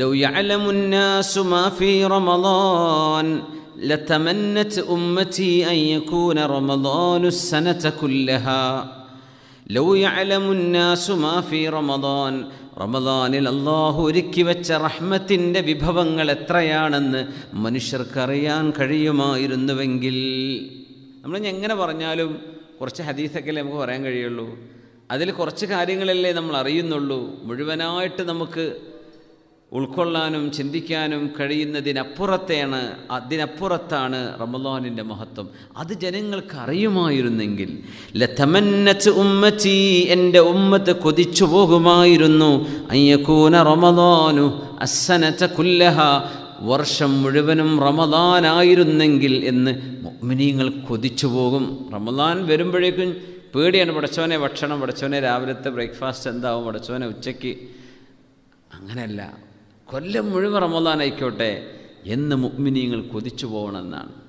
لو يعلم الناس ما في رمضان لتمنت امتي ان يكون رمضان السنه كلها love യഅലമുന്നാസുമാ ഫീ റമദാൻ റമദാനിൽ അള്ളാഹു ഒരുക്കി വെച്ച റഹ്മത്തിൻ്റെ വിഭവങ്ങൾ എത്രയാണെന്ന് മനുഷ്യർക്കറിയാൻ കഴിയുമായിരുന്നുവെങ്കിൽ നമ്മൾ എങ്ങനെ പറഞ്ഞാലും കുറച്ച് ഹദീസൊക്കെ നമുക്ക് പറയാൻ കഴിയുള്ളൂ അതിൽ കുറച്ച് കാര്യങ്ങളല്ലേ നമ്മൾ അറിയുന്നുള്ളൂ മുഴുവനായിട്ട് നമുക്ക് ഉൾക്കൊള്ളാനും ചിന്തിക്കാനും കഴിയുന്നതിനപ്പുറത്തെയാണ് അതിനപ്പുറത്താണ് റമദാനിൻ്റെ മഹത്വം അത് ജനങ്ങൾക്ക് അറിയുമായിരുന്നെങ്കിൽ ലതമന്നച്ച് ഉമ്മച്ചി എൻ്റെ ഉമ്മത്ത് കൊതിച്ചു പോകുമായിരുന്നു അയ്യക്കൂന റമദാനു അസനച്ച കുല്ലഹ വർഷം മുഴുവനും റമദാനായിരുന്നെങ്കിൽ എന്ന് മുഗ്മിനീങ്ങൾ കൊതിച്ചു പോകും റമദാൻ വരുമ്പോഴേക്കും പേടിയാണ് പടച്ചവനെ ഭക്ഷണം പടച്ചവനെ രാവിലത്തെ ബ്രേക്ക്ഫാസ്റ്റ് എന്താവും പടച്ചവനെ ഉച്ചയ്ക്ക് അങ്ങനെയല്ല കൊല്ലം മുഴുവൻ റമദാനായിക്കോട്ടെ എന്ന് മുഗ്മിനിയങ്ങൾ കൊതിച്ചു പോകണമെന്നാണ്